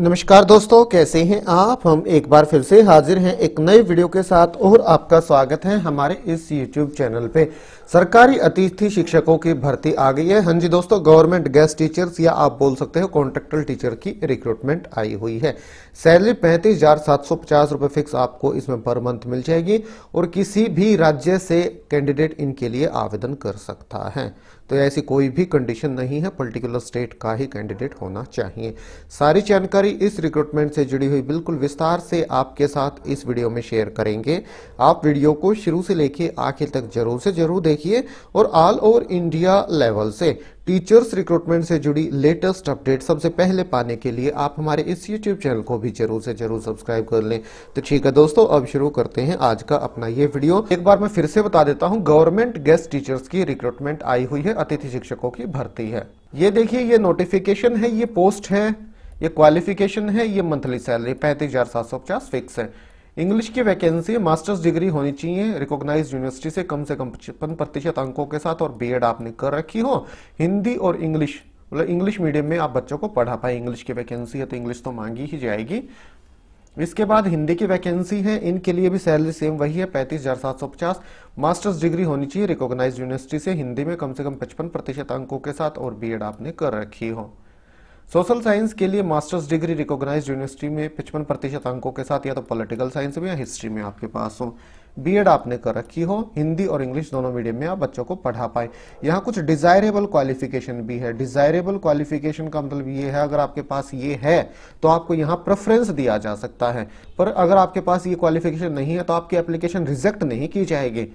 नमस्कार दोस्तों कैसे हैं आप हम एक बार फिर से हाजिर हैं एक नए वीडियो के साथ और आपका स्वागत है हमारे इस यूट्यूब चैनल पे सरकारी अतिथि शिक्षकों की भर्ती आ गई है हां जी दोस्तों गवर्नमेंट गेस्ट टीचर्स या आप बोल सकते हो कॉन्ट्रेक्टल टीचर की रिक्रूटमेंट आई हुई है सैलरी पैंतीस हजार सात सौ पचास रूपए फिक्स आपको इसमें पर मंथ मिल जाएगी और किसी भी राज्य से कैंडिडेट इनके लिए आवेदन कर सकता है तो ऐसी कोई भी कंडीशन नहीं है पर्टिकुलर स्टेट का ही कैंडिडेट होना चाहिए सारी जानकारी इस रिक्रूटमेंट से जुड़ी हुई बिल्कुल विस्तार से आपके साथ इस वीडियो में शेयर करेंगे आप वीडियो को शुरू से लेके आखिर तक जरूर से जरूर देख देखिए और ऑल ओवर इंडिया लेवल से टीचर्स रिक्रूटमेंट से जुड़ी लेटेस्ट अपडेट सबसे पहले पाने के लिए आप हमारे इस यूट्यूब चैनल को भी जरूर से जरूर सब्सक्राइब कर लें तो ठीक है दोस्तों अब शुरू करते हैं आज का अपना ये वीडियो एक बार मैं फिर से बता देता हूँ गवर्नमेंट गेस्ट टीचर्स की रिक्रूटमेंट आई हुई है अतिथि शिक्षकों की भर्ती है ये देखिए ये नोटिफिकेशन है ये पोस्ट है ये क्वालिफिकेशन है ये मंथली सैलरी पैंतीस हजार सात सौ पचास फिक्स है इंग्लिश की वैकेंसी मास्टर्स डिग्री होनी चाहिए रिकॉग्नाइज यूनिवर्सिटी से कम से कम पचपन प्रतिशत अंकों के साथ और बीएड आपने कर रखी हो हिंदी और इंग्लिश मतलब इंग्लिश मीडियम में आप बच्चों को पढ़ा पाए इंग्लिश की वैकेंसी है तो इंग्लिश तो मांगी ही जाएगी इसके बाद हिंदी की वैकेंसी है इनके लिए भी सैलरी सेम वही है पैंतीस हजार सात सौ पचास मास्टर्स डिग्री होनी चाहिए रिकॉग्नाइज्ड यूनिवर्सिटी से हिंदी में कम से कम पचपन प्रतिशत अंकों के साथ और बीएड आपने कर रखी हो सोशल साइंस के लिए मास्टर्स डिग्री रिकॉग्नाइज यूनिवर्सिटी में पचपन प्रतिशत अंकों के साथ या तो पॉलिटिकल साइंस में या हिस्ट्री में आपके पास हो बीएड आपने कर रखी हो हिंदी और इंग्लिश दोनों मीडियम में आप बच्चों को पढ़ा पाए यहाँ कुछ डिजायरेबल क्वालिफिकेशन भी है डिजायरेबल क्वालिफिकेशन का मतलब ये है अगर आपके पास ये है तो आपको यहाँ प्रेफरेंस दिया जा सकता है पर अगर आपके पास ये क्वालिफिकेशन नहीं है तो आपकी एप्लीकेशन रिजेक्ट नहीं की जाएगी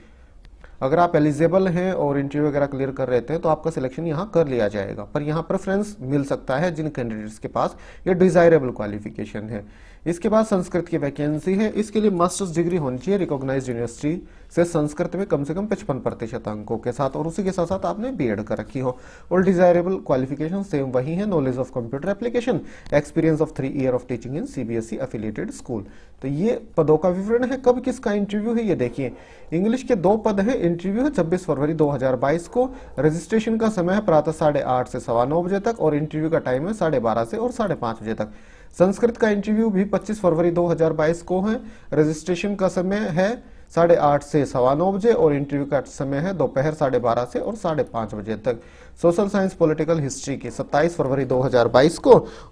अगर आप एलिजिबल हैं और इंटरव्यू वगैरह क्लियर कर रहे थे तो आपका सिलेक्शन यहाँ कर लिया जाएगा पर यहाँ प्रेफरेंस मिल सकता है जिन कैंडिडेट्स के पास ये डिज़ायरेबल क्वालिफिकेशन है इसके बाद संस्कृत की वैकेंसी है इसके लिए मास्टर्स डिग्री होनी चाहिए रिकॉग्नाइज यूनिवर्सिटी से संस्कृत में कम से कम पचपन प्रतिशत अंकों के साथ और उसी के साथ साथ आपने बी कर रखी हो और डिजायरेबल क्वालिफिकेशन सेम वही है knowledge of computer application experience of three year of teaching in CBSE affiliated school तो ये पदों का विवरण है कब किसका इंटरव्यू है ये देखिए इंग्लिश के दो पद है इंटरव्यू है छब्बीस फरवरी दो को रजिस्ट्रेशन का समय है प्रातः साढ़े आठ से सवा नौ बजे तक और इंटरव्यू का टाइम है साढ़े बारह से और साढ़े बजे तक संस्कृत का इंटरव्यू भी 25 फरवरी 2022 को है रजिस्ट्रेशन का समय है साढ़े आठ से सवा नौ बजे और इंटरव्यू का समय है दोपहर साढ़े बारह से और साढ़े पांच बजे तक सोशल साइंस पॉलिटिकल हिस्ट्री की 27 फरवरी 2022 को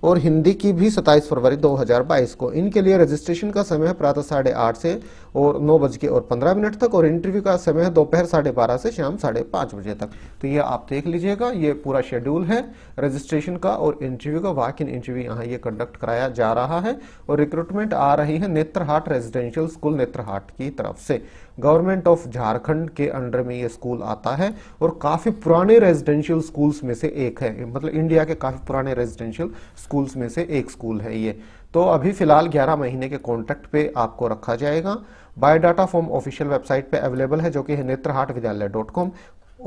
और हिंदी की भी 27 फरवरी 2022 को इनके लिए रजिस्ट्रेशन का समय है प्रातः साढ़े आठ से और नौ बज के और पंद्रह मिनट तक और इंटरव्यू का समय है दोपहर साढ़े बारह से शाम साढ़े पाँच बजे तक तो ये आप देख लीजिएगा ये पूरा शेड्यूल है रजिस्ट्रेशन का और इंटरव्यू का वाक इन इंटरव्यू यहाँ ये कंडक्ट कराया जा रहा है और रिक्रूटमेंट आ रही है नेत्रहाट रेजिडेंशियल स्कूल नेत्रहाट की तरफ से से गवर्नमेंट ऑफ झारखंड के अंडर में ये स्कूल आता है और काफ़ी पुराने रेजिडेंशियल स्कूल्स में से एक है मतलब इंडिया के काफ़ी पुराने रेजिडेंशियल स्कूल्स में से एक स्कूल है ये तो अभी फ़िलहाल 11 महीने के कॉन्ट्रैक्ट पे आपको रखा जाएगा बायोडाटा फॉर्म ऑफिशियल वेबसाइट पे अवेलेबल है जो कि है नेत्रहाट विद्यालय डॉट कॉम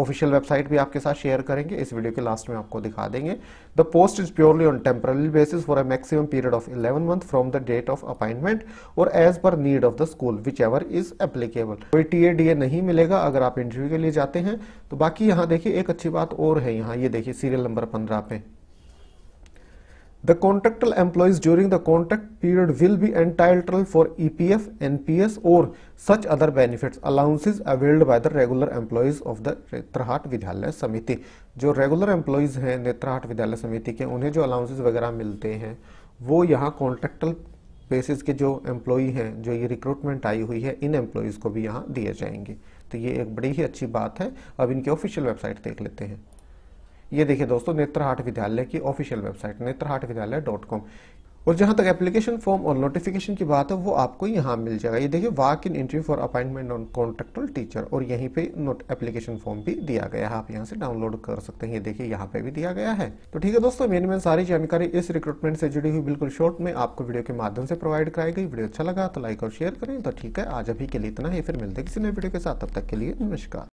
ऑफिशियल वेबसाइट भी आपके साथ शेयर करेंगे इस वीडियो के लास्ट में आपको दिखा देंगे the post is purely on temporary basis for a maximum period of 11 month from the date of appointment और as per need of the school whichever is applicable कोई T A नहीं मिलेगा अगर आप इंटरव्यू के लिए जाते हैं तो बाकी यहाँ देखिए एक अच्छी बात और है यहाँ ये देखिए सीरियल नंबर पंद्रह पे The contractual employees during the contract period will be entitled for EPF, NPS or such other benefits allowances availed by the regular employees of the Netrahat Vidyalaya Samiti. जो regular employees हैं Netrahat Vidyalaya Samiti के उन्हें जो allowances वगैरह मिलते हैं वो यहाँ contractual basis के जो employee हैं जो ये recruitment आई हुई है इन employees को भी यहाँ दिए जाएंगे तो ये एक बड़ी ही अच्छी बात है अब इनके official website देख लेते हैं ये देखिए दोस्तों नेत्रहाट विद्यालय की ऑफिशियल वेबसाइट नेत्रहाट विद्यालय डॉट कॉम और जहाँ तक एप्लीकेशन फॉर्म और नोटिफिकेशन की बात है वो आपको यहाँ मिल जाएगा ये देखिए walk in interview for appointment on contractual teacher और यहीं पे नोट एप्लीकेशन फॉर्म भी दिया गया है आप यहाँ से डाउनलोड कर सकते हैं ये देखिए यहाँ पे भी दिया गया है तो ठीक है दोस्तों मेन मेन सारी जानकारी इस रिक्रूटमेंट से जुड़ी हुई बिल्कुल शॉर्ट में आपको वीडियो के माध्यम से प्रोवाइड कराई गई वीडियो अच्छा लगा तो लाइक और शेयर करें तो ठीक है आज अभी के लिए इतना ही फिर मिलते किसी नए वीडियो के साथ तब तक के लिए नमस्कार